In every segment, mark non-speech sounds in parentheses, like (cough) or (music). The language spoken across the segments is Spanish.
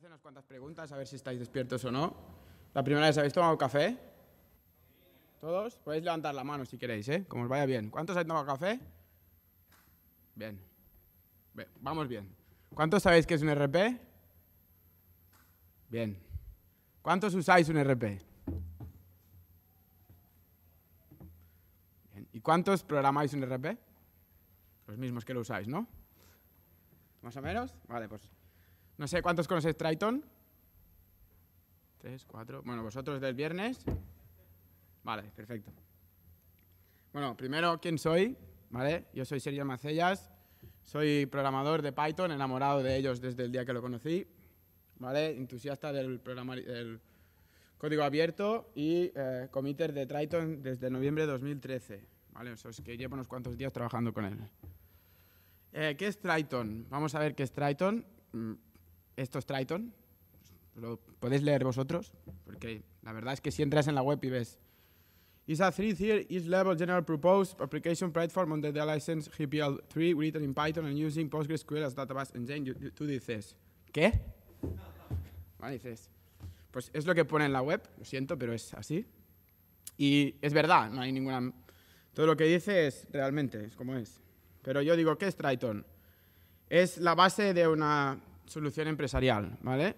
voy unas cuantas preguntas, a ver si estáis despiertos o no. La primera es, ¿habéis tomado café? ¿Todos? Podéis levantar la mano si queréis, ¿eh? Como os vaya bien. ¿Cuántos habéis tomado café? Bien. Vamos bien. ¿Cuántos sabéis qué es un RP? Bien. ¿Cuántos usáis un RP? ¿Y cuántos programáis un RP? Los mismos que lo usáis, ¿no? ¿Más o menos? Vale, pues no sé cuántos conocéis Triton. Tres, cuatro. Bueno, vosotros del viernes. Vale, perfecto. Bueno, primero, ¿quién soy? ¿Vale? Yo soy Sergio Macellas. Soy programador de Python, enamorado de ellos desde el día que lo conocí. ¿Vale? Entusiasta del, código abierto y eh, comité de Triton desde noviembre de 2013. ¿Vale? que llevo unos cuantos días trabajando con él. Eh, ¿Qué es Triton? Vamos a ver qué es Triton. Mm esto es Triton, lo podéis leer vosotros, porque la verdad es que si entras en la web y ves It's a three-tier each-level general purpose application platform under the license GPL3 written in Python and using PostgreSQL as database engine. you, tú dices, ¿qué? dices, pues es lo que pone en la web, lo siento, pero es así. Y es verdad, no hay ninguna... Todo lo que dice es realmente, es como es. Pero yo digo, ¿qué es Triton? Es la base de una solución empresarial, ¿vale?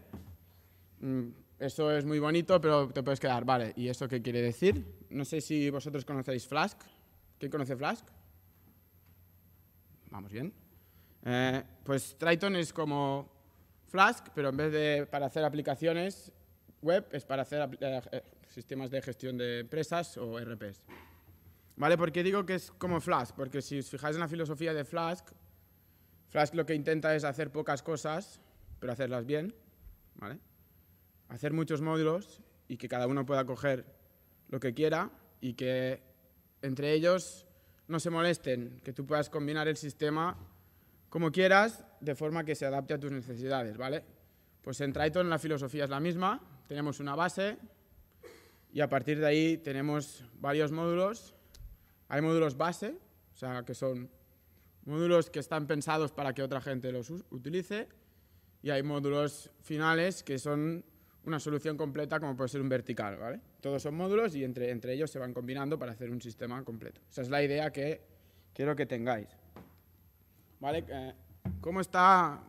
Mm, Eso es muy bonito, pero te puedes quedar, vale, ¿y esto qué quiere decir? No sé si vosotros conocéis Flask. ¿Quién conoce Flask? Vamos bien. Eh, pues Triton es como Flask, pero en vez de para hacer aplicaciones web, es para hacer eh, eh, sistemas de gestión de empresas o RPs. ¿Vale? ¿Por qué digo que es como Flask? Porque si os fijáis en la filosofía de Flask, Flask lo que intenta es hacer pocas cosas, pero hacerlas bien, ¿vale? Hacer muchos módulos y que cada uno pueda coger lo que quiera y que entre ellos no se molesten, que tú puedas combinar el sistema como quieras, de forma que se adapte a tus necesidades, ¿vale? Pues en Triton la filosofía es la misma, tenemos una base y a partir de ahí tenemos varios módulos. Hay módulos base, o sea, que son módulos que están pensados para que otra gente los utilice y hay módulos finales que son una solución completa como puede ser un vertical, ¿vale? Todos son módulos y entre, entre ellos se van combinando para hacer un sistema completo. Esa es la idea que quiero que tengáis. ¿Vale? Eh, ¿Cómo está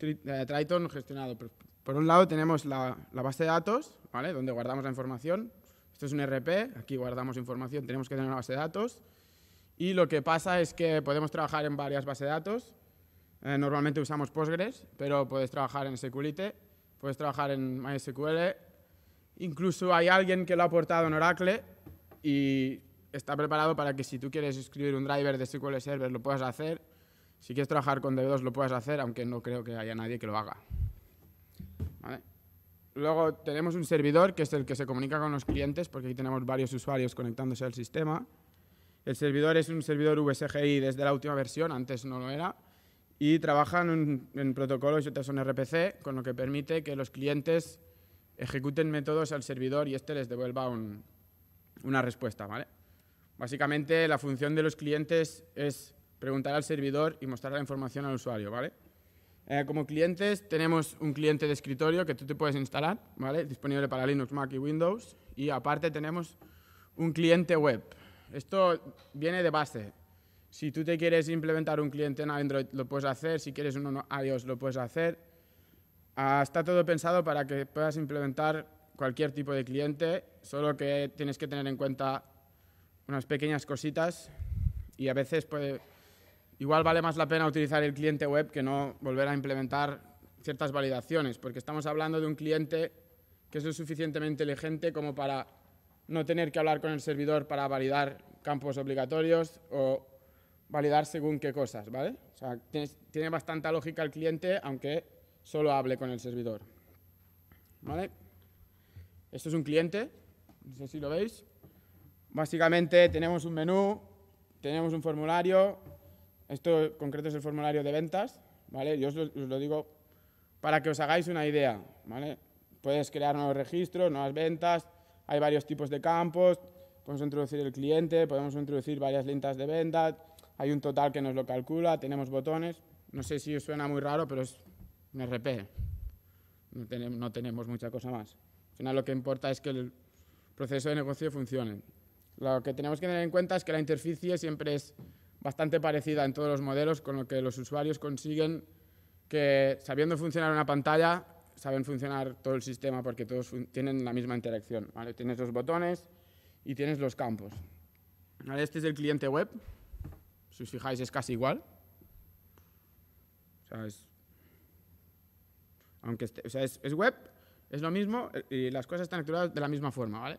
eh, Triton gestionado? Pues, por, un lado tenemos la, la, base de datos, ¿vale? Donde guardamos la información. Esto es un RP, aquí guardamos información, tenemos que tener una base de datos. Y lo que pasa es que podemos trabajar en varias bases de datos. Eh, normalmente usamos Postgres, pero puedes trabajar en SQLite, puedes trabajar en MySQL. Incluso hay alguien que lo ha portado en Oracle y está preparado para que si tú quieres escribir un driver de SQL Server lo puedas hacer. Si quieres trabajar con DB2 lo puedes hacer, aunque no creo que haya nadie que lo haga. Luego tenemos un servidor que es el que se comunica con los clientes, porque aquí tenemos varios usuarios conectándose al sistema. El servidor es un servidor VSGI desde la última versión, antes no lo era, y trabajan en, en otras JSON RPC, con lo que permite que los clientes ejecuten métodos al servidor y este les devuelva una respuesta. ¿vale? Básicamente, la función de los clientes es preguntar al servidor y mostrar la información al usuario. ¿vale? Eh, como clientes, tenemos un cliente de escritorio que tú te puedes instalar, ¿vale? disponible para Linux, Mac y Windows, y aparte tenemos un cliente web. Esto viene de base. Si tú te quieres implementar un cliente en Android, lo puedes hacer. Si quieres uno en iOS, lo puedes hacer. Ah, está todo pensado para que puedas implementar cualquier tipo de cliente, solo que tienes que tener en cuenta unas pequeñas cositas y a veces puede, igual vale más la pena utilizar el cliente web que no volver a implementar ciertas validaciones, porque estamos hablando de un cliente que es lo suficientemente inteligente como para no tener que hablar con el servidor para validar campos obligatorios o validar según qué cosas, ¿vale? O sea, tiene, bastante lógica el cliente, aunque solo hable con el servidor, ¿vale? Esto es un cliente, no sé si lo veis. Básicamente tenemos un menú, tenemos un formulario, esto en concreto es el formulario de ventas, ¿vale? Yo lo, os lo digo para que os hagáis una idea, ¿vale? Puedes crear nuevos registros, nuevas ventas, hay varios tipos de campos, podemos introducir el cliente, podemos introducir varias lintas de venta, hay un total que nos lo calcula, tenemos botones. No sé si os suena muy raro, pero es un No tenemos, no tenemos mucha cosa más. Al final lo que importa es que el proceso de negocio funcione. Lo que tenemos que tener en cuenta es que la interficie siempre es bastante parecida en todos los modelos, con lo que los usuarios consiguen que sabiendo funcionar una pantalla saben funcionar todo el sistema porque todos tienen la misma interacción. Tienes los botones y tienes los campos. Este es el cliente web. Si os fijáis es casi igual. es, aunque este, es, web, es lo mismo eh, y las cosas están actuadas de la misma forma. ¿vale?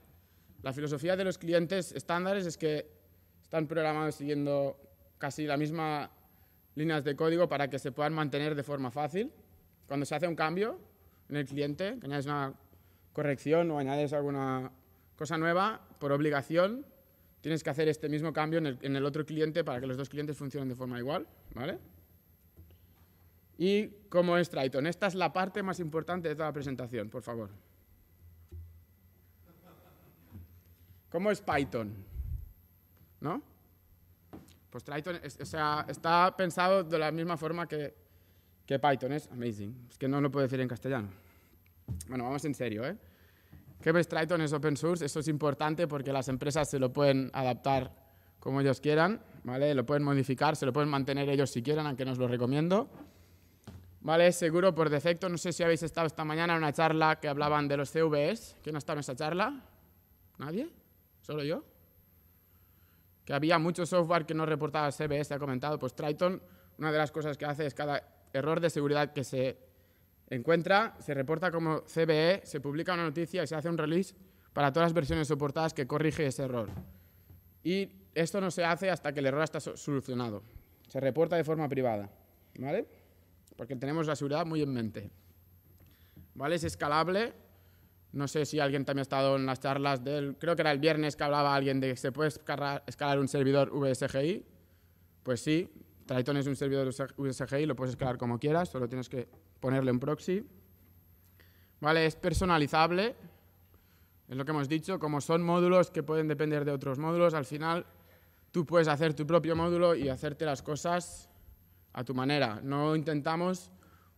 La filosofía de los clientes estándares es que están programados siguiendo casi las mismas líneas de código para que se puedan mantener de forma fácil. Cuando se hace un cambio, en el cliente, que añades una corrección o añades alguna cosa nueva, por obligación tienes que hacer este mismo cambio en el, otro cliente para que los dos clientes funcionen de forma igual, ¿vale? Y cómo es Triton. Esta es la parte más importante de toda la presentación, por favor. ¿Cómo es Python? ¿No? Pues Triton o sea, está pensado de la misma forma que que Python es amazing. Es que no lo puedo decir en castellano. Bueno, vamos en serio, ¿eh? Que Triton es open source, eso es importante porque las empresas se lo pueden adaptar como ellos quieran, ¿vale? Lo pueden modificar, se lo pueden mantener ellos si quieran, aunque no os lo recomiendo. ¿Vale? Seguro por defecto, no sé si habéis estado esta mañana en una charla que hablaban de los CVs. ¿Quién no estaba en esa charla? ¿Nadie? ¿Solo yo? Que había mucho software que no reportaba CVs, se ha comentado. Pues Triton, una de las cosas que hace es cada error de seguridad que se encuentra, se reporta como CVE, se publica una noticia y se hace un release para todas las versiones soportadas que corrige ese error. Y esto no se hace hasta que el error está solucionado. Se reporta de forma privada, ¿vale? Porque tenemos la seguridad muy en mente. ¿Vale? Es escalable. No sé si alguien también ha estado en las charlas del... Creo que era el viernes que hablaba alguien de que se puede escalar un servidor VSGI. Pues sí, Triton es un servidor USG y lo puedes escalar como quieras, solo tienes que ponerle un proxy. Vale, es personalizable, es lo que hemos dicho, como son módulos que pueden depender de otros módulos, al final tú puedes hacer tu propio módulo y hacerte las cosas a tu manera. No intentamos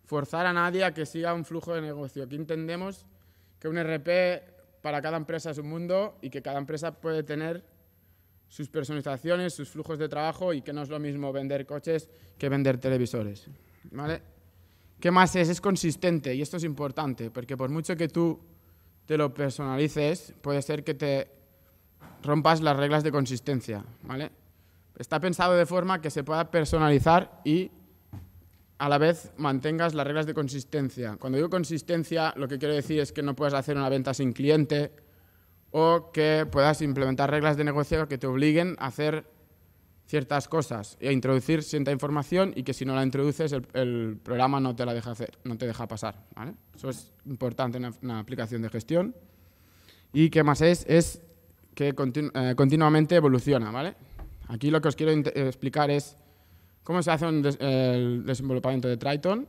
forzar a nadie a que siga un flujo de negocio. Aquí entendemos que un e RP para cada empresa es un mundo y que cada empresa puede tener sus personalizaciones, sus flujos de trabajo y que no es lo mismo vender coches que vender televisores. ¿Vale? ¿Qué más es? Es consistente y esto es importante porque por mucho que tú te lo personalices, puede ser que te rompas las reglas de consistencia. ¿Vale? Está pensado de forma que se pueda personalizar y a la vez mantengas las reglas de consistencia. Cuando digo consistencia, lo que quiero decir es que no puedes hacer una venta sin cliente, o que puedas implementar reglas de negocio que te obliguen a hacer ciertas cosas y a introducir cierta información y que si no la introduces el, programa no te la deja hacer, no te deja pasar. Eso es importante en una aplicación de gestión. Y qué más es, es que eh, continuamente evoluciona. ¿vale? Aquí lo que os quiero explicar es cómo se hace el desenvolvimiento de Triton.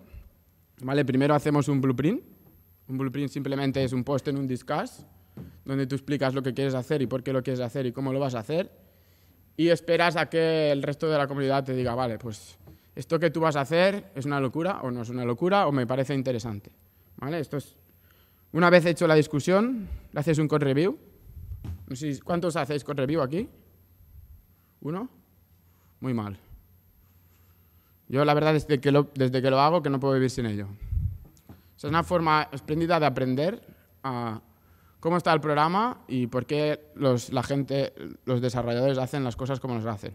¿vale? Primero hacemos un blueprint. Un blueprint simplemente es un post en un discuss donde tú explicas lo que quieres hacer y por qué lo quieres hacer y cómo lo vas a hacer, y esperas a que el resto de la comunidad te diga, vale, pues esto que tú vas a hacer es una locura o no es una locura o me parece interesante. ¿Vale? Esto es, una vez hecho la discusión, le haces un code review. No sé, ¿Cuántos hacéis code review aquí? ¿Uno? Muy mal. Yo la verdad desde que lo, desde que lo hago que no puedo vivir sin ello. es una forma espléndida de aprender a, cómo está el programa y por qué los, la gente, los desarrolladores hacen las cosas como las hacen.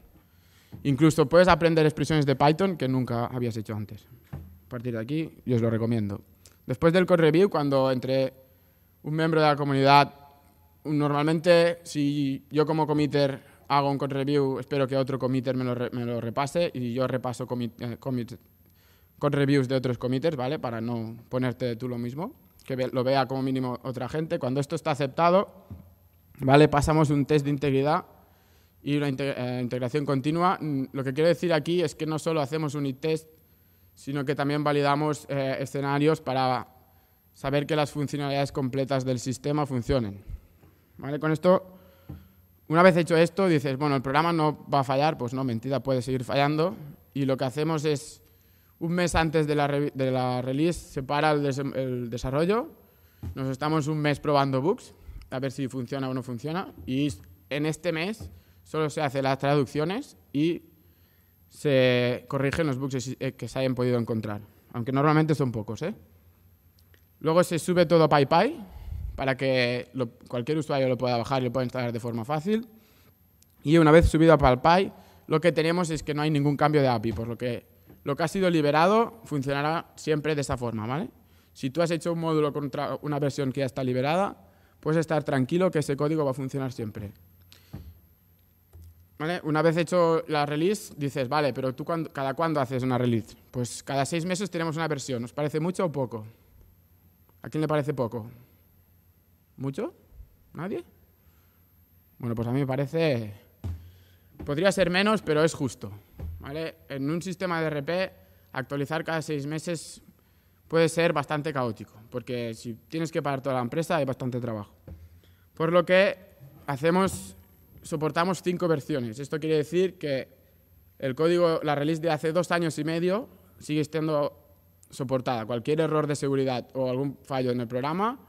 Incluso puedes aprender expresiones de Python que nunca habías hecho antes. A partir de aquí, yo os lo recomiendo. Después del code review, cuando entre un miembro de la comunidad, normalmente si yo como committer hago un code review, espero que otro committer me lo, me lo repase y yo repaso eh, code reviews de otros committers, ¿vale? Para no ponerte tú lo mismo que lo vea como mínimo otra gente. Cuando esto está aceptado, ¿vale? pasamos un test de integridad y una eh, integración continua. Mm, lo que quiero decir aquí es que no solo hacemos un test, sino que también validamos eh, escenarios para saber que las funcionalidades completas del sistema funcionen. ¿Vale? Con esto, una vez hecho esto, dices, bueno, el programa no va a fallar, pues no, mentira, puede seguir fallando. Y lo que hacemos es un mes antes de la, release se para el, desarrollo, nos estamos un mes probando bugs, a ver si funciona o no funciona, y en este mes solo se hacen las traducciones y se corrigen los bugs eh, que se hayan podido encontrar, aunque normalmente son pocos. ¿eh? Luego se sube todo a PyPy para que cualquier usuario lo pueda bajar y lo pueda instalar de forma fácil. Y una vez subido a PyPy, lo que tenemos es que no hay ningún cambio de API, por lo que lo que ha sido liberado funcionará siempre de esa forma, ¿vale? Si tú has hecho un módulo contra una versión que ya está liberada, puedes estar tranquilo que ese código va a funcionar siempre. Una vez hecho la release, dices, vale, pero tú cada cuándo haces una release? Pues cada seis meses tenemos una versión. ¿Os parece mucho o poco? ¿A quién le parece poco? ¿Mucho? ¿Nadie? Bueno, pues a mí me parece... Podría ser menos, pero es justo. En un sistema de RP, actualizar cada seis meses puede ser bastante caótico, porque si tienes que parar toda la empresa hay bastante trabajo. Por lo que hacemos, soportamos cinco versiones. Esto quiere decir que el código, la release de hace dos años y medio sigue estando soportada. Cualquier error de seguridad o algún fallo en el programa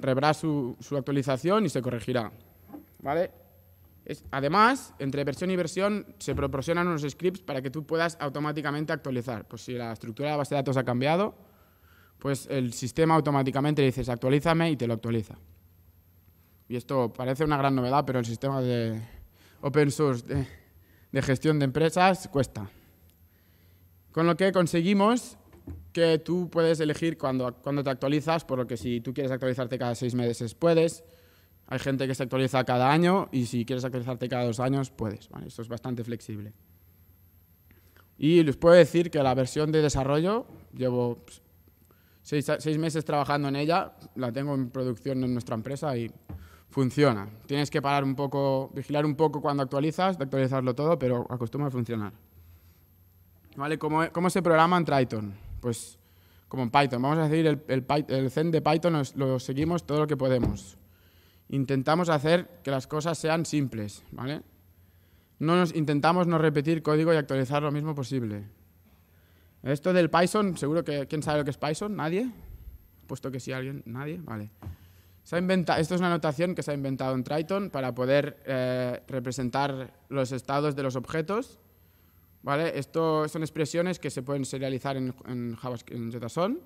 reverá su, su actualización y se corregirá. ¿Vale? además, entre versión y versión se proporcionan unos scripts para que tú puedas automáticamente actualizar. Pues si la estructura de la base de datos ha cambiado, pues el sistema automáticamente le dices actualízame y te lo actualiza. Y esto parece una gran novedad, pero el sistema de open source de, gestión de empresas cuesta. Con lo que conseguimos que tú puedes elegir cuándo cuando te actualizas, por lo que si tú quieres actualizarte cada seis meses puedes, hay gente que se actualiza cada año y si quieres actualizarte cada dos años, puedes. esto es bastante flexible. Y les puedo decir que la versión de desarrollo, llevo pues, seis, meses trabajando en ella, la tengo en producción en nuestra empresa y funciona. Tienes que parar un poco, vigilar un poco cuando actualizas, de actualizarlo todo, pero acostumbra a funcionar. ¿Vale? ¿Cómo, se programa en Triton? Pues como en Python. Vamos a decir, el, el, el Zen de Python lo seguimos todo lo que podemos. Intentamos hacer que las cosas sean simples, ¿vale? No nos, intentamos no repetir código y actualizar lo mismo posible. Esto del Python, seguro que quién sabe lo que es Python, nadie. Puesto que sí alguien, nadie, vale. esto es una notación que se ha inventado en Triton para poder eh, representar los estados de los objetos. ¿Vale? Esto son expresiones que se pueden serializar en, en JSON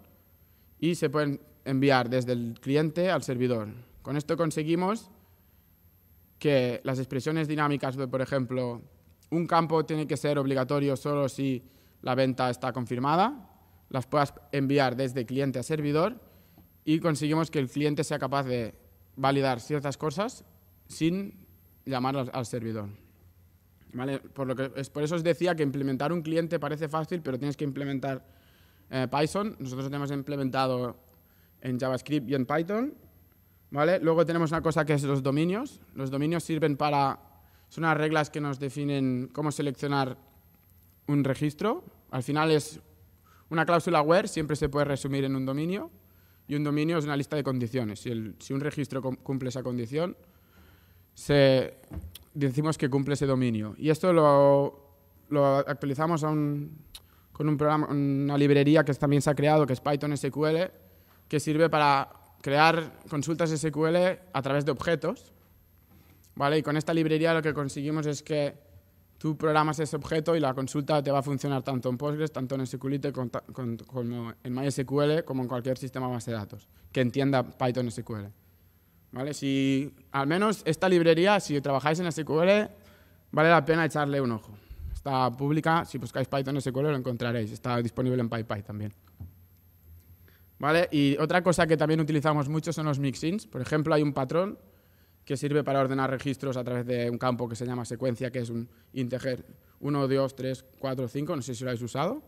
y se pueden enviar desde el cliente al servidor. Con esto conseguimos que las expresiones dinámicas por ejemplo, un campo tiene que ser obligatorio solo si la venta está confirmada, las puedas enviar desde cliente a servidor y conseguimos que el cliente sea capaz de validar ciertas cosas sin llamar al servidor. Por, lo que, por eso os decía que implementar un cliente parece fácil, pero tienes que implementar eh, Python. Nosotros lo hemos implementado en JavaScript y en Python Luego tenemos una cosa que es los dominios. Los dominios sirven para... Son unas reglas que nos definen cómo seleccionar un registro. Al final es una cláusula where, siempre se puede resumir en un dominio. Y un dominio es una lista de condiciones. Si, un registro cumple esa condición, decimos que cumple ese dominio. Y esto lo, actualizamos con programa, una librería que también se ha creado, que es Python SQL, que sirve para crear consultas SQL a través de objetos. ¿vale? Y con esta librería lo que conseguimos es que tú programas ese objeto y la consulta te va a funcionar tanto en Postgres, tanto en SQLite como en MySQL, como en cualquier sistema base de datos que entienda Python SQL. ¿Vale? Si al menos esta librería, si trabajáis en SQL, vale la pena echarle un ojo. Está pública, si buscáis Python SQL lo encontraréis. Está disponible en PyPy también. Y otra cosa que también utilizamos mucho son los mixins. Por ejemplo, hay un patrón que sirve para ordenar registros a través de un campo que se llama secuencia, que es un integer 1, 2, 3, 4, 5, no sé si lo habéis usado.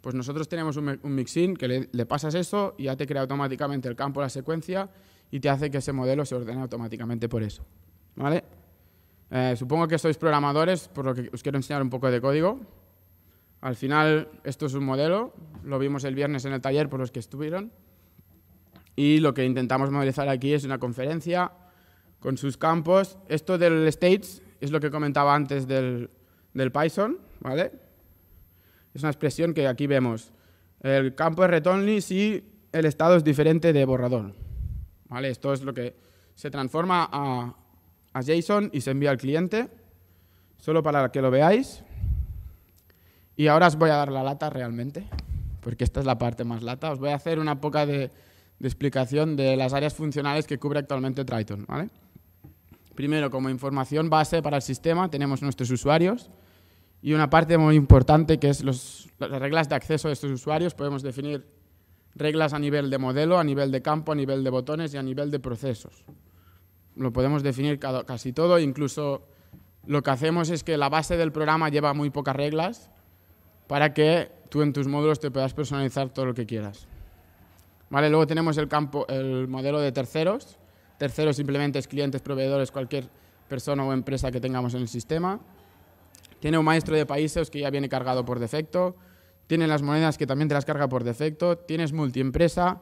Pues nosotros tenemos un, mixin que le, pasas eso y ya te crea automáticamente el campo, la secuencia, y te hace que ese modelo se ordene automáticamente por eso. Eh, supongo que sois programadores, por lo que os quiero enseñar un poco de código. Al final, esto es un modelo, lo vimos el viernes en el taller por los que estuvieron, y lo que intentamos modelizar aquí es una conferencia con sus campos. Esto del states es lo que comentaba antes del, Python, ¿vale? Es una expresión que aquí vemos. El campo es red y si el estado es diferente de borrador. ¿Vale? Esto es lo que se transforma a, a JSON y se envía al cliente, solo para que lo veáis. Y ahora os voy a dar la lata realmente, porque esta es la parte más lata. Os voy a hacer una poca de, explicación de las áreas funcionales que cubre actualmente Triton. Primero, como información base para el sistema, tenemos nuestros usuarios y una parte muy importante que es las reglas de acceso de estos usuarios. Podemos definir reglas a nivel de modelo, a nivel de campo, a nivel de botones y a nivel de procesos. Lo podemos definir casi todo, incluso lo que hacemos es que la base del programa lleva muy pocas reglas para que tú en tus módulos te puedas personalizar todo lo que quieras. ¿Vale? Luego tenemos el, campo, el modelo de terceros. Terceros simplemente es clientes, proveedores, cualquier persona o empresa que tengamos en el sistema. Tiene un maestro de países que ya viene cargado por defecto. Tiene las monedas que también te las carga por defecto. Tienes multiempresa.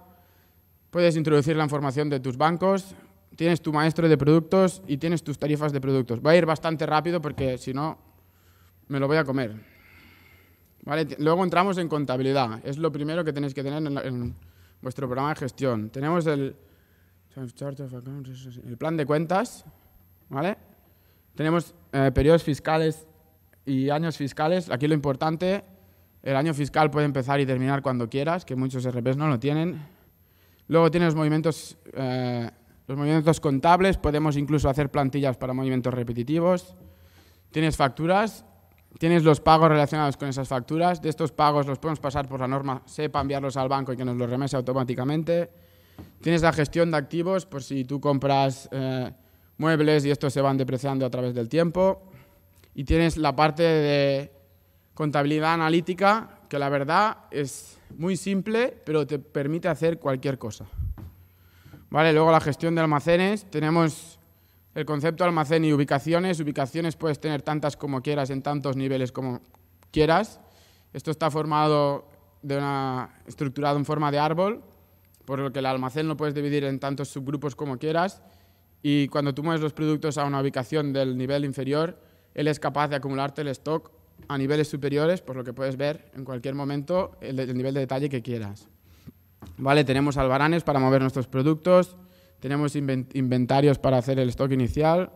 Puedes introducir la información de tus bancos. Tienes tu maestro de productos y tienes tus tarifas de productos. Va a ir bastante rápido porque si no, me lo voy a comer. Luego entramos en contabilidad. Es lo primero que tenéis que tener en, vuestro programa de gestión. Tenemos el, plan de cuentas, ¿vale? Tenemos eh, periodos fiscales y años fiscales. Aquí lo importante, el año fiscal puede empezar y terminar cuando quieras, que muchos RPs no lo tienen. Luego tienes eh, los movimientos contables, podemos incluso hacer plantillas para movimientos repetitivos. Tienes facturas, tienes los pagos relacionados con esas facturas. De estos pagos los podemos pasar por la norma SEPA, enviarlos al banco y que nos los remese automáticamente. Tienes la gestión de activos, por si tú compras eh, muebles y estos se van depreciando a través del tiempo. Y tienes la parte de contabilidad analítica, que la verdad es muy simple, pero te permite hacer cualquier cosa. Vale, luego la gestión de almacenes. Tenemos el concepto almacén y ubicaciones. Ubicaciones puedes tener tantas como quieras, en tantos niveles como quieras. Esto está formado de estructurado en forma de árbol, por lo que el almacén lo puedes dividir en tantos subgrupos como quieras. Y cuando tú mueves los productos a una ubicación del nivel inferior, él es capaz de acumularte el stock a niveles superiores, por lo que puedes ver en cualquier momento el, nivel de detalle que quieras. Vale, tenemos albaranes para mover nuestros productos, tenemos inventarios para hacer el stock inicial.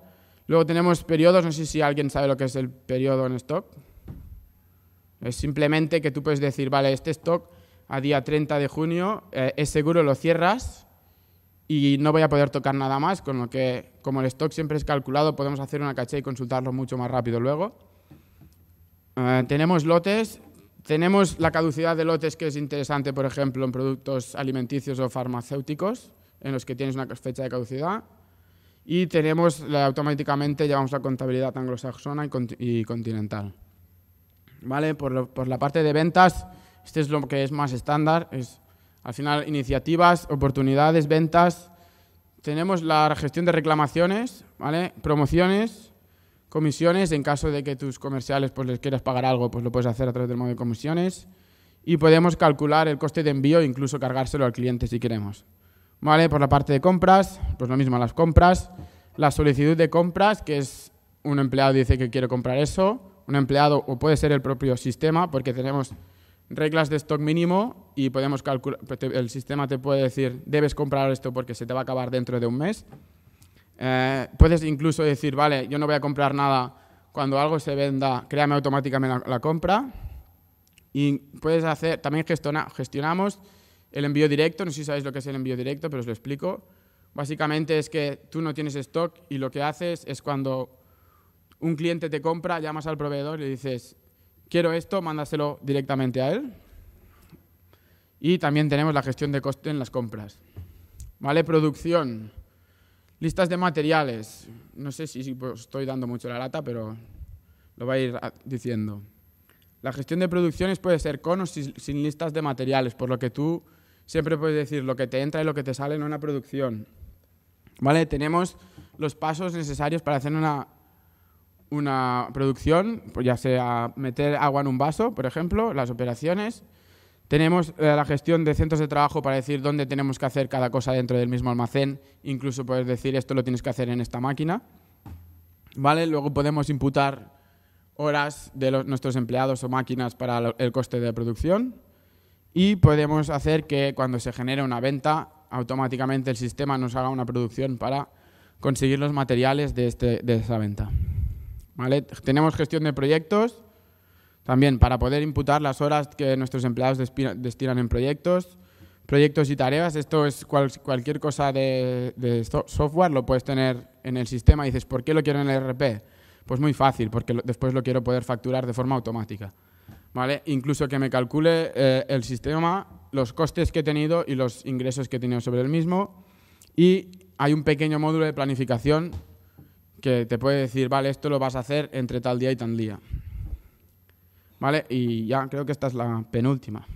Luego tenemos periodos, no sé si alguien sabe lo que es el periodo en stock. Es simplemente que tú puedes decir, vale, este stock a día 30 de junio eh, es seguro, lo cierras y no voy a poder tocar nada más, con lo que como el stock siempre es calculado, podemos hacer una caché y consultarlo mucho más rápido luego. Eh, tenemos lotes, tenemos la caducidad de lotes que es interesante, por ejemplo, en productos alimenticios o farmacéuticos en los que tienes una fecha de caducidad. Y tenemos automáticamente, llevamos la contabilidad anglosajona y, continental. ¿Vale? Por, por la parte de ventas, este es lo que es más estándar. Es, al final, iniciativas, oportunidades, ventas. Tenemos la gestión de reclamaciones, ¿vale? Promociones, comisiones. En caso de que tus comerciales pues, les quieras pagar algo, pues lo puedes hacer a través del modo de comisiones. Y podemos calcular el coste de envío e incluso cargárselo al cliente si queremos. ¿vale? Por la parte de compras, pues lo mismo, las compras, la solicitud de compras, que es un empleado dice que quiere comprar eso, un empleado o puede ser el propio sistema, porque tenemos reglas de stock mínimo y podemos calcular, pues el sistema te puede decir, debes comprar esto porque se te va a acabar dentro de un mes. Eh, puedes incluso decir, vale, yo no voy a comprar nada cuando algo se venda, créame automáticamente la, compra. Y puedes hacer, también gestionamos el envío directo, no sé si sabéis lo que es el envío directo, pero os lo explico. Básicamente es que tú no tienes stock y lo que haces es cuando un cliente te compra, llamas al proveedor y le dices, quiero esto, mándaselo directamente a él. Y también tenemos la gestión de coste en las compras. ¿Vale? Producción, listas de materiales. No sé si, estoy dando mucho la lata, pero lo voy a ir diciendo. La gestión de producciones puede ser con o sin listas de materiales, por lo que tú siempre puedes decir lo que te entra y lo que te sale en una producción. ¿Vale? Tenemos los pasos necesarios para hacer una, una producción, pues ya sea meter agua en un vaso, por ejemplo, las operaciones. Tenemos eh, la gestión de centros de trabajo para decir dónde tenemos que hacer cada cosa dentro del mismo almacén. Incluso puedes decir esto lo tienes que hacer en esta máquina. ¿Vale? Luego podemos imputar horas de nuestros empleados o máquinas para el coste de producción y podemos hacer que cuando se genere una venta, automáticamente el sistema nos haga una producción para conseguir los materiales de, este, de esa venta. Tenemos gestión de proyectos, también para poder imputar las horas que nuestros empleados destinan en proyectos, proyectos y tareas. Esto es cualquier cosa de, software, lo puedes tener en el sistema y dices, ¿por qué lo quiero en el RP? Pues muy fácil, porque después lo quiero poder facturar de forma automática. Incluso que me calcule eh, el sistema, los costes que he tenido y los ingresos que he tenido sobre el mismo. Y hay un pequeño módulo de planificación que te puede decir, vale, esto lo vas a hacer entre tal día y tal día. ¿Vale? Y ya creo que esta es la penúltima.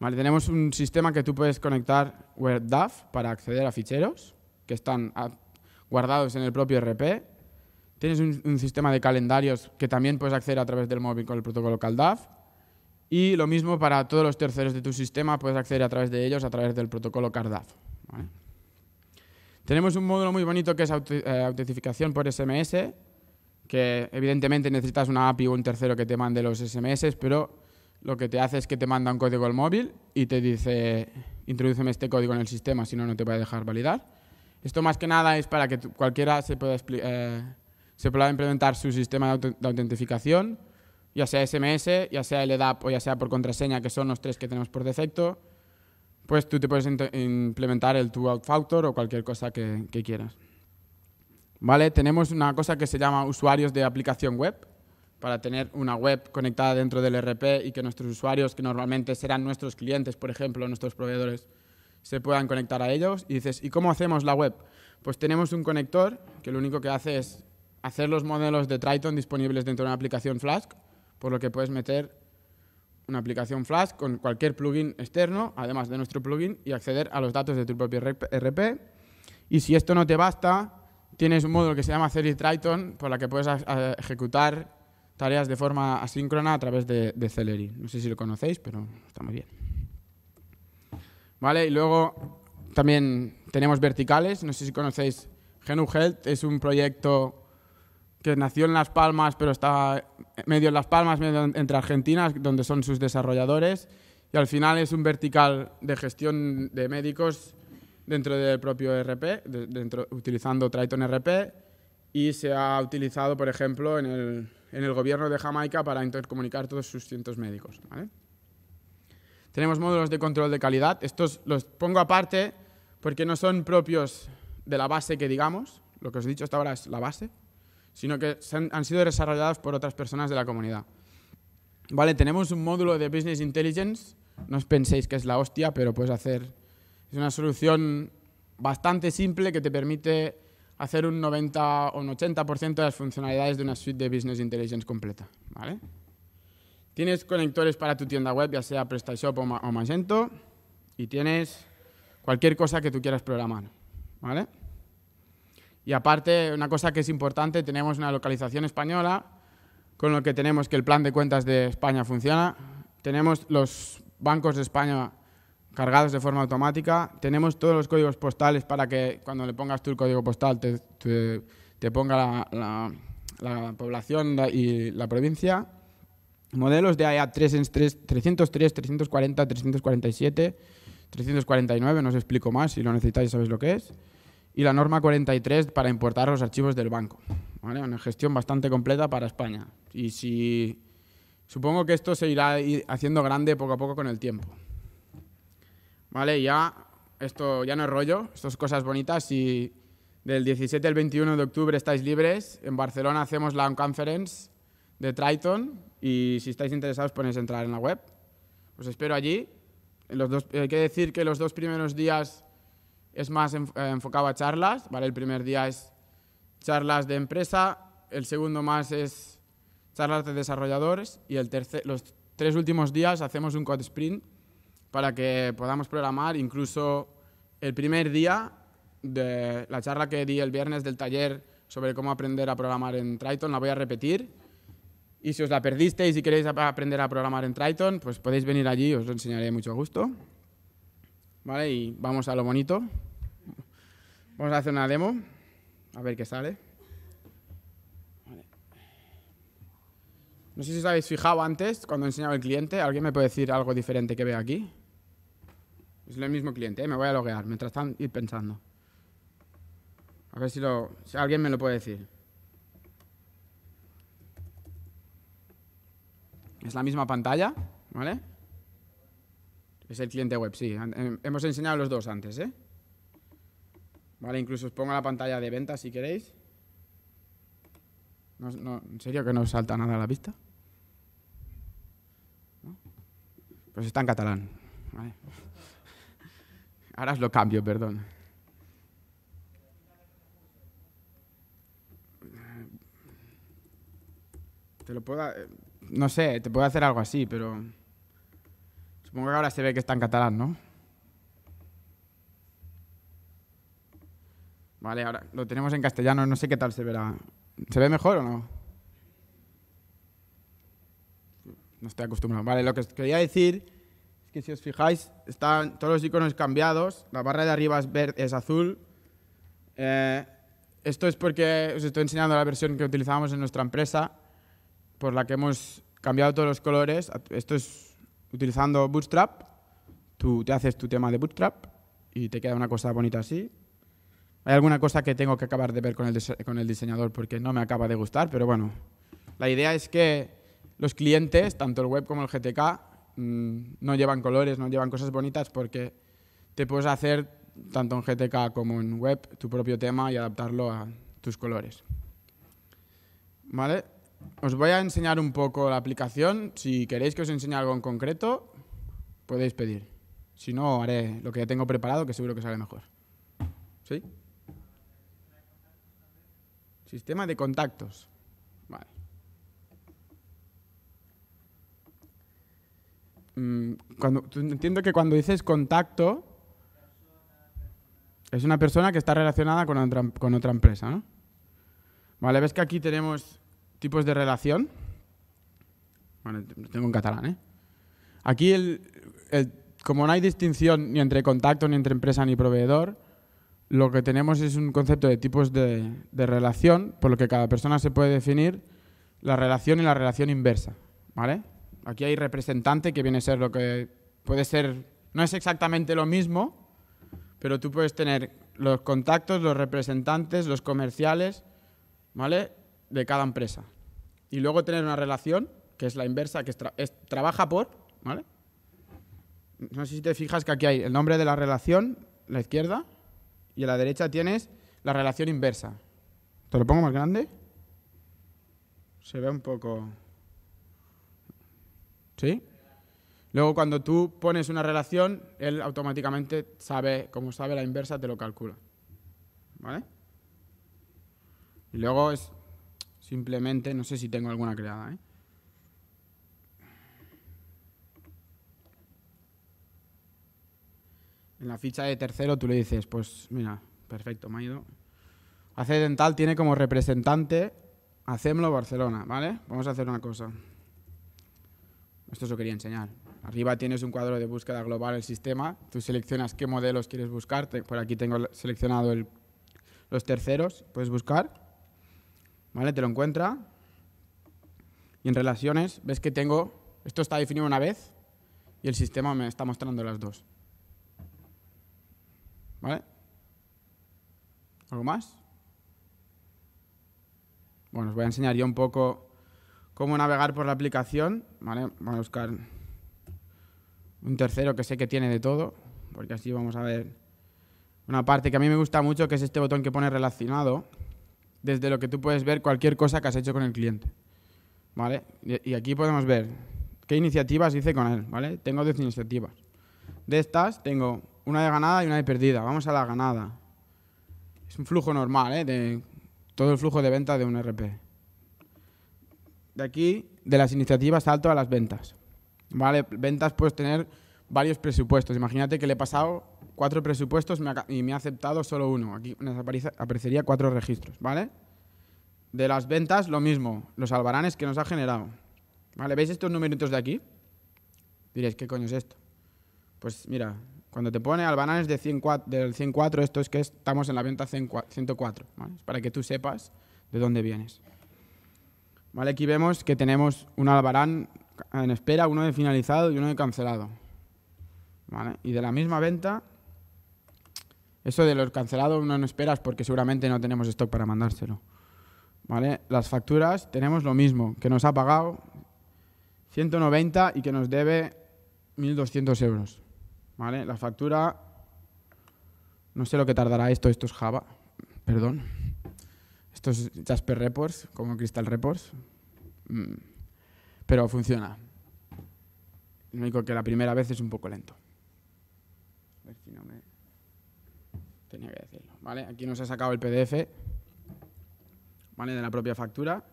Vale, tenemos un sistema que tú puedes conectar WebDAV para acceder a ficheros que están guardados en el propio RP Tienes un, sistema de calendarios que también puedes acceder a través del móvil con el protocolo CalDAV. Y lo mismo para todos los terceros de tu sistema, puedes acceder a través de ellos, a través del protocolo CarDAV. Tenemos un módulo muy bonito que es eh, autentificación por SMS, que evidentemente necesitas una API o un tercero que te mande los SMS, pero lo que te hace es que te manda un código al móvil y te dice, introduceme este código en el sistema, si no, no te voy a dejar validar. Esto más que nada es para que cualquiera se pueda explicar eh, se puede implementar su sistema de, autentificación, ya sea SMS, ya sea LDAP e o ya sea por contraseña, que son los tres que tenemos por defecto. Pues tú te puedes implementar el two factor o cualquier cosa que, quieras. ¿Vale? Tenemos una cosa que se llama usuarios de aplicación web, para tener una web conectada dentro del e RP y que nuestros usuarios, que normalmente serán nuestros clientes, por ejemplo, nuestros proveedores, se puedan conectar a ellos. Y dices, ¿y cómo hacemos la web? Pues tenemos un conector que lo único que hace es hacer los modelos de Triton disponibles dentro de una aplicación Flask, por lo que puedes meter una aplicación Flask con cualquier plugin externo, además de nuestro plugin, y acceder a los datos de tu propio RP. Y si esto no te basta, tienes un módulo que se llama Celery Triton, por la que puedes ejecutar tareas de forma asíncrona a través de, Celery. No sé si lo conocéis, pero está muy bien. Vale, y luego también tenemos verticales. No sé si conocéis GenuHealth. Health, es un proyecto que nació en Las Palmas, pero está medio en Las Palmas, medio entre Argentina, donde son sus desarrolladores, y al final es un vertical de gestión de médicos dentro del propio RP, dentro, utilizando Triton RP, y se ha utilizado, por ejemplo, en el, gobierno de Jamaica para intercomunicar todos sus cientos médicos. Tenemos módulos de control de calidad. Estos los pongo aparte porque no son propios de la base que digamos. Lo que os he dicho hasta ahora es la base sino que han sido desarrolladas por otras personas de la comunidad. Vale, tenemos un módulo de Business Intelligence. No os penséis que es la hostia, pero puedes hacer... Es una solución bastante simple que te permite hacer un 90 o un 80% de las funcionalidades de una suite de Business Intelligence completa. ¿vale? Tienes conectores para tu tienda web, ya sea PrestaShop o, o Magento, y tienes cualquier cosa que tú quieras programar. ¿vale? Y aparte, una cosa que es importante, tenemos una localización española, con lo que tenemos que el plan de cuentas de España funciona, tenemos los bancos de España cargados de forma automática, tenemos todos los códigos postales para que cuando le pongas tú el código postal te, ponga la, población y la provincia. Modelos de y 303, 303, 340, 347, 349, no os explico más, si lo necesitáis sabéis lo que es y la norma 43 para importar los archivos del banco. Una gestión bastante completa para España. Y si supongo que esto se irá haciendo grande poco a poco con el tiempo. Vale, ya esto ya no es rollo, estas es cosas bonitas y del 17 al 21 de octubre estáis libres. En Barcelona hacemos la conference de Triton y si estáis interesados ponéis entrar en la web. Os espero allí. En los dos, eh, hay que decir que los dos primeros días es más eh, enfocado a charlas, ¿vale? El primer día es charlas de empresa, el segundo más es charlas de desarrolladores y el tercer, los tres últimos días hacemos un code sprint para que podamos programar. Incluso el primer día de la charla que di el viernes del taller sobre cómo aprender a programar en Triton la voy a repetir. Y si os la perdisteis y queréis aprender a programar en Triton, pues podéis venir allí, os lo enseñaré mucho gusto. ¿vale? Y vamos a lo bonito. Vamos a hacer una demo, a ver qué sale. No sé si os habéis fijado antes, cuando enseñaba el cliente, ¿alguien me puede decir algo diferente que ve aquí? Es el mismo cliente, ¿eh? me voy a loguear, mientras están ir pensando. A ver si, si alguien me lo puede decir. Es la misma pantalla, ¿vale? Es el cliente web, sí. Em, hemos enseñado los dos antes, ¿eh? Vale, incluso os pongo la pantalla de venta si queréis. ¿En serio que no os salta nada a la vista? Pues está en catalán. (laughs) Ahora os lo cambio, perdón. Te lo puedo... Eh, no sé, te puedo hacer algo así, pero... Supongo que ahora se ve que está en catalán, ¿no? Vale, ahora lo tenemos en castellano, no sé qué tal se verá. ¿Se ve mejor o no? No estoy acostumbrado. Vale, lo que os quería decir es que si os fijáis, están todos los iconos cambiados, la barra de arriba es, verde, es azul. Eh, esto es porque os estoy enseñando la versión que utilizábamos en nuestra empresa, por la que hemos cambiado todos los colores. Esto es utilizando Bootstrap, tú te haces tu tema de Bootstrap y te queda una cosa bonita así. Hay alguna cosa que tengo que acabar de ver con el, con el diseñador porque no me acaba de gustar, pero bueno. La idea es que los clientes, tanto el web como el GTK, mm, no llevan colores, no llevan cosas bonitas porque te puedes hacer, tanto en GTK como en web, tu propio tema y adaptarlo a tus colores. ¿Vale? Os voy a enseñar un poco la aplicación. Si queréis que os enseñe algo en concreto, podéis pedir. Si no, haré lo que ya tengo preparado, que seguro que sale mejor. ¿Sí? Sistema de contactos. Vale. Mm, cuando, entiendo que cuando dices contacto, es una persona que está relacionada con otra, con otra empresa, ¿no? Vale, ves que aquí tenemos tipos de relación. Bueno, tengo en catalán, ¿eh? Aquí, el, como no hay distinción ni entre contacto, ni entre empresa, ni proveedor, lo que tenemos es un concepto de tipos de, de relación, por lo que cada persona se puede definir la relación y la relación inversa, ¿vale? Aquí hay representante que viene a ser lo que puede ser, no es exactamente lo mismo, pero tú puedes tener los contactos, los representantes, los comerciales, ¿vale? de cada empresa. Y luego tener una relación, que es la inversa, que trabaja por, ¿vale? No sé si te fijas que aquí hay el nombre de la relación, la izquierda, y a la derecha tienes la relación inversa. ¿Te lo pongo más grande? Se ve un poco... ¿Sí? Luego cuando tú pones una relación, él automáticamente sabe, como sabe la inversa, te lo calcula. ¿Vale? Y luego es Simplemente, no sé si tengo alguna creada, ¿eh? En la ficha de tercero tú le dices, pues mira, perfecto, me ha ido. AC Dental tiene como representante Hacemlo Barcelona, ¿vale? Vamos a hacer una cosa. Esto os lo quería enseñar. Arriba tienes un cuadro de búsqueda global el sistema. Tú seleccionas qué modelos quieres buscar. Por aquí tengo seleccionado los terceros. Puedes buscar. ¿vale? Te lo encuentra. Y en relaciones, ves que tengo, esto está definido una vez y el sistema me está mostrando las dos. ¿Vale? ¿Algo más? Bueno, os voy a enseñar yo un poco cómo navegar por la aplicación, ¿vale? Voy a buscar un tercero que sé que tiene de todo, porque así vamos a ver una parte que a mí me gusta mucho, que es este botón que pone relacionado, desde lo que tú puedes ver cualquier cosa que has hecho con el cliente. ¿Vale? Y aquí podemos ver qué iniciativas hice con él, ¿vale? Tengo 10 iniciativas. De estas tengo una de ganada y una de perdida. Vamos a la ganada. Es un flujo normal, ¿eh? De todo el flujo de venta de un RP. De aquí, de las iniciativas salto a las ventas. ¿Vale? Ventas puedes tener varios presupuestos. Imagínate que le he pasado cuatro presupuestos y me ha aceptado solo uno. Aquí nos aparecería cuatro registros, ¿vale? De las ventas, lo mismo, los albaranes que nos ha generado. ¿Vale? ¿Veis estos numeritos de aquí? Diréis, ¿qué coño es esto? Pues mira, cuando te pone albaranes de 104 del 104, esto es que estamos en la venta 104, ¿vale? Es para que tú sepas de dónde vienes. ¿Vale? Aquí vemos que tenemos un albarán en espera, uno de finalizado y uno de cancelado. Y de la misma venta eso de los cancelados no nos esperas porque seguramente no tenemos stock para mandárselo. ¿Vale? Las facturas tenemos lo mismo, que nos ha pagado 190 y que nos debe 1.200 euros. ¿Vale? La factura, no sé lo que tardará esto, esto es Java, perdón. Esto es Jasper Reports, como Crystal Reports. Mm. Pero funciona. Lo único que la primera vez es un poco lento. A ver si no me que decirlo. ¿vale? Aquí nos ha sacado el PDF ¿vale? de la propia factura.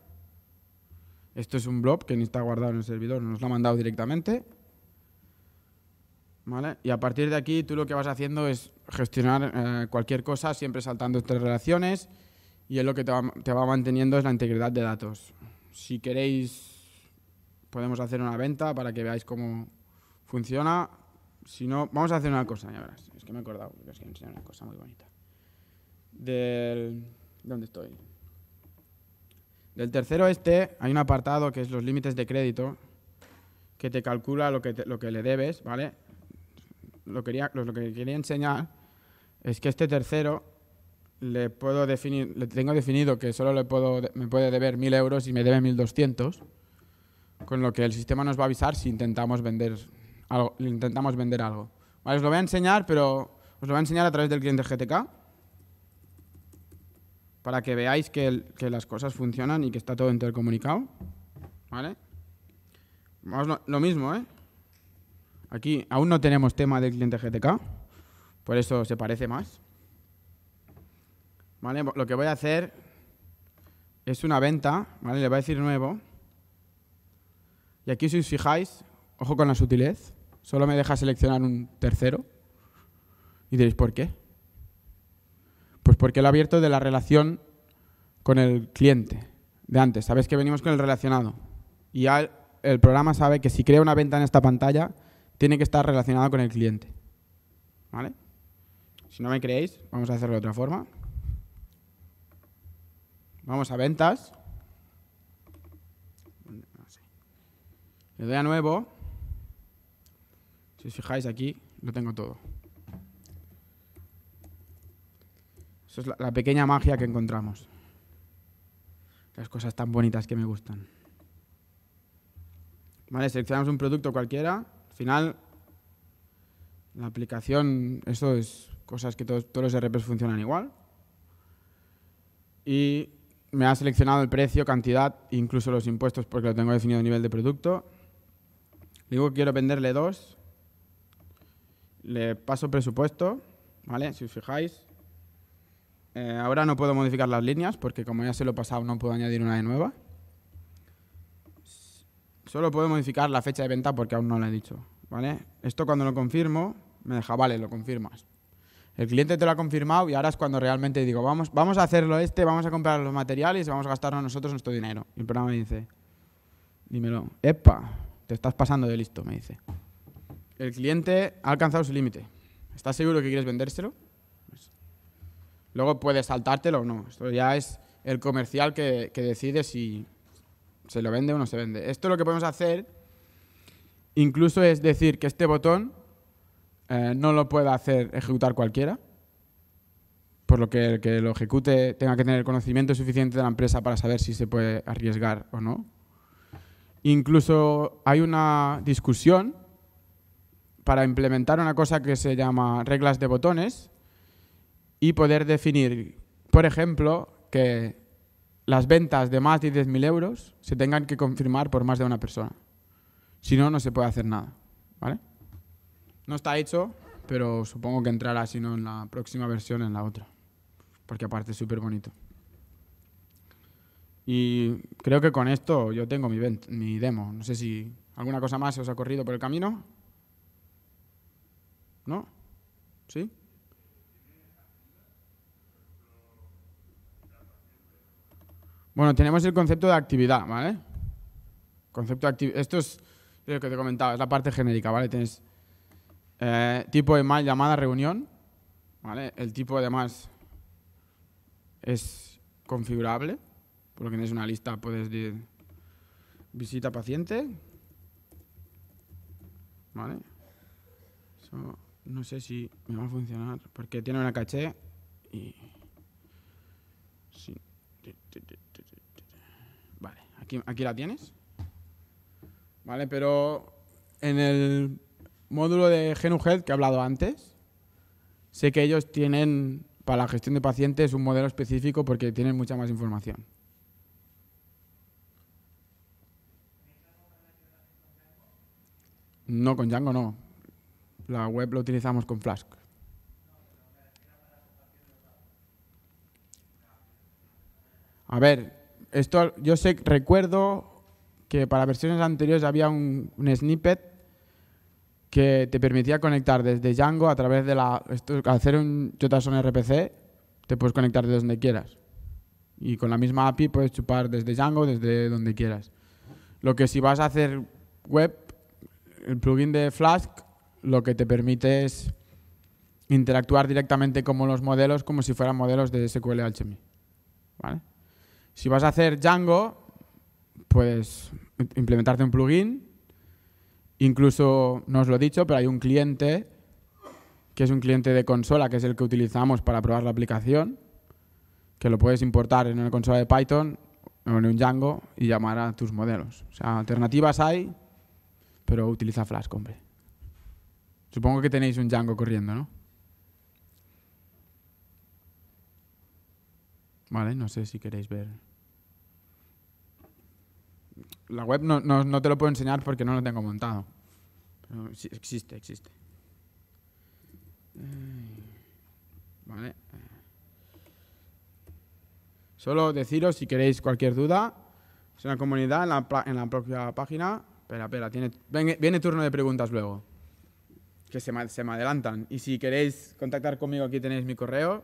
Esto es un blob que ni está guardado en el servidor, nos lo ha mandado directamente. ¿Vale? Y a partir de aquí tú lo que vas haciendo es gestionar eh, cualquier cosa, siempre saltando estas relaciones y es lo que te va, te va, manteniendo es la integridad de datos. Si queréis podemos hacer una venta para que veáis cómo funciona. Si no, vamos a hacer una cosa, ya verás me he acordado, que os quiero enseñar una cosa muy bonita. Del. ¿Dónde estoy? Del tercero este hay un apartado que es los límites de crédito, que te calcula lo que, lo que le debes, ¿vale? Lo, quería, lo, que quería enseñar es que este tercero le puedo definir, le tengo definido que solo le puedo, me puede deber 1.000 euros y me debe 1.200, con lo que el sistema nos va a avisar si intentamos vender algo, intentamos vender algo os lo voy a enseñar, pero os lo voy a enseñar a través del cliente GTK para que veáis que, las cosas funcionan y que está todo intercomunicado. ¿Vale? Vamos lo, mismo, ¿eh? Aquí aún no tenemos tema del cliente GTK, por eso se parece más. Lo que voy a hacer es una venta, ¿vale? Le voy a decir nuevo. Y aquí si os fijáis, ojo con la sutilez, Solo me deja seleccionar un tercero. Y diréis, ¿por qué? Pues porque lo abierto de la relación con el cliente de antes. Sabes que venimos con el relacionado. Y el programa sabe que si crea una venta en esta pantalla, tiene que estar relacionado con el cliente. ¿Vale? Si no me creéis, vamos a hacerlo de otra forma. Vamos a ventas. Le doy a nuevo si os fijáis aquí, lo tengo todo. Esa es la, pequeña magia que encontramos. Las cosas tan bonitas que me gustan. Vale, seleccionamos un producto cualquiera. Al final, la aplicación, eso es cosas que todos, todos los RPs funcionan igual. Y me ha seleccionado el precio, cantidad, incluso los impuestos porque lo tengo definido a nivel de producto. Digo que quiero venderle dos le paso presupuesto, ¿vale? Si os fijáis, eh, ahora no puedo modificar las líneas porque como ya se lo he pasado no puedo añadir una de nueva. Solo puedo modificar la fecha de venta porque aún no la he dicho, ¿vale? Esto cuando lo confirmo me deja, vale, lo confirmas. El cliente te lo ha confirmado y ahora es cuando realmente digo, vamos, vamos a hacerlo este, vamos a comprar los materiales y vamos a gastarnos nosotros nuestro dinero. Y el programa me dice, dímelo, epa, te estás pasando de listo, me dice el cliente ha alcanzado su límite. ¿Estás seguro que quieres vendérselo? Pues, luego puedes saltártelo o no. Esto ya es el comercial que, decide si se lo vende o no se vende. Esto lo que podemos hacer incluso es decir que este botón eh, no lo puede hacer ejecutar cualquiera, por lo que el que lo ejecute tenga que tener el conocimiento suficiente de la empresa para saber si se puede arriesgar o no. Incluso hay una discusión para implementar una cosa que se llama reglas de botones y poder definir, por ejemplo, que las ventas de más de 10.000 euros se tengan que confirmar por más de una persona. Si no, no se puede hacer nada. ¿Vale? No está hecho, pero supongo que entrará, si no, en la próxima versión, en la otra. Porque aparte es súper bonito. Y creo que con esto yo tengo mi, mi demo. No sé si alguna cosa más se os ha corrido por el camino. ¿No? ¿Sí? Bueno, tenemos el concepto de actividad, ¿vale? Concepto Esto es lo que te comentaba, es la parte genérica, ¿vale? Tienes eh, tipo de mal llamada reunión, ¿vale? El tipo de además es configurable, porque tienes una lista, puedes decir visita paciente, ¿vale? no sé si me va a funcionar, porque tiene una caché y... Vale, aquí, aquí la tienes. Vale, pero en el módulo de Head que he hablado antes, sé que ellos tienen para la gestión de pacientes un modelo específico porque tienen mucha más información. No, con Django no. La web la utilizamos con Flask. A ver, esto yo sé, recuerdo que para versiones anteriores había un, snippet que te permitía conectar desde Django a través de la... Esto, al hacer un JSON RPC, te puedes conectar de donde quieras. Y con la misma API puedes chupar desde Django, desde donde quieras. Lo que si vas a hacer web, el plugin de Flask lo que te permite es interactuar directamente con los modelos como si fueran modelos de SQL Alchemy. ¿Vale? Si vas a hacer Django, puedes implementarte un plugin. Incluso, no os lo he dicho, pero hay un cliente que es un cliente de consola, que es el que utilizamos para probar la aplicación, que lo puedes importar en una consola de Python o en un Django y llamar a tus modelos. O sea, alternativas hay, pero utiliza Flask, hombre. Supongo que tenéis un Django corriendo, ¿no? Vale, no sé si queréis ver. La web no, te lo puedo enseñar porque no lo tengo montado. Pero existe, existe. Vale. Solo deciros si queréis cualquier duda. Es una comunidad en la, en la propia página. Espera, espera, tiene, viene turno de preguntas luego que se, me adelantan. Y si queréis contactar conmigo, aquí tenéis mi correo.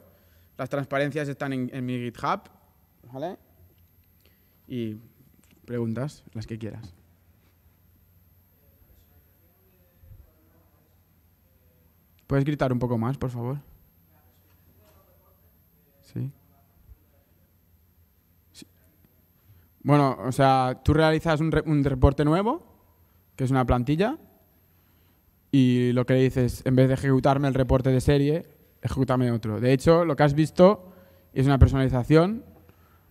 Las transparencias están en, mi GitHub, ¿vale? Y preguntas, las que quieras. ¿Puedes gritar un poco más, por favor? Sí. Bueno, o sea, tú realizas un, un reporte nuevo, que es una plantilla, y lo que le dices, en vez de ejecutarme el reporte de serie, ejecutame otro. De hecho, lo que has visto es una personalización,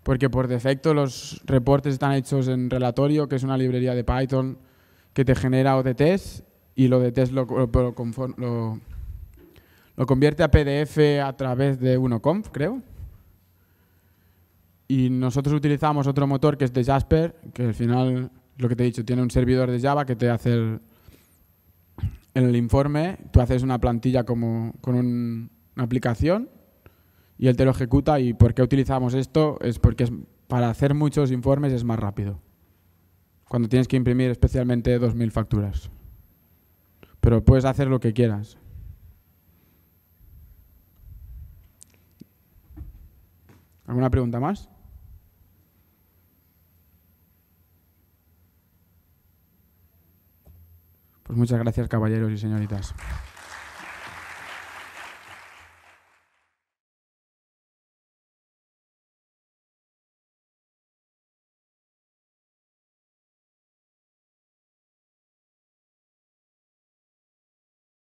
porque por defecto los reportes están hechos en Relatorio, que es una librería de Python que te genera ODTs y lo de test lo, convierte a PDF a través de UnoConf, creo. Y nosotros utilizamos otro motor que es de Jasper, que al final, lo que te he dicho, tiene un servidor de Java que te hace el, en el informe tú haces una plantilla como, con una aplicación y él te lo ejecuta y por qué utilizamos esto es porque es, para hacer muchos informes es más rápido. Cuando tienes que imprimir especialmente 2.000 facturas. Pero puedes hacer lo que quieras. ¿Alguna pregunta más? Pues muchas gracias, caballeros y señoritas.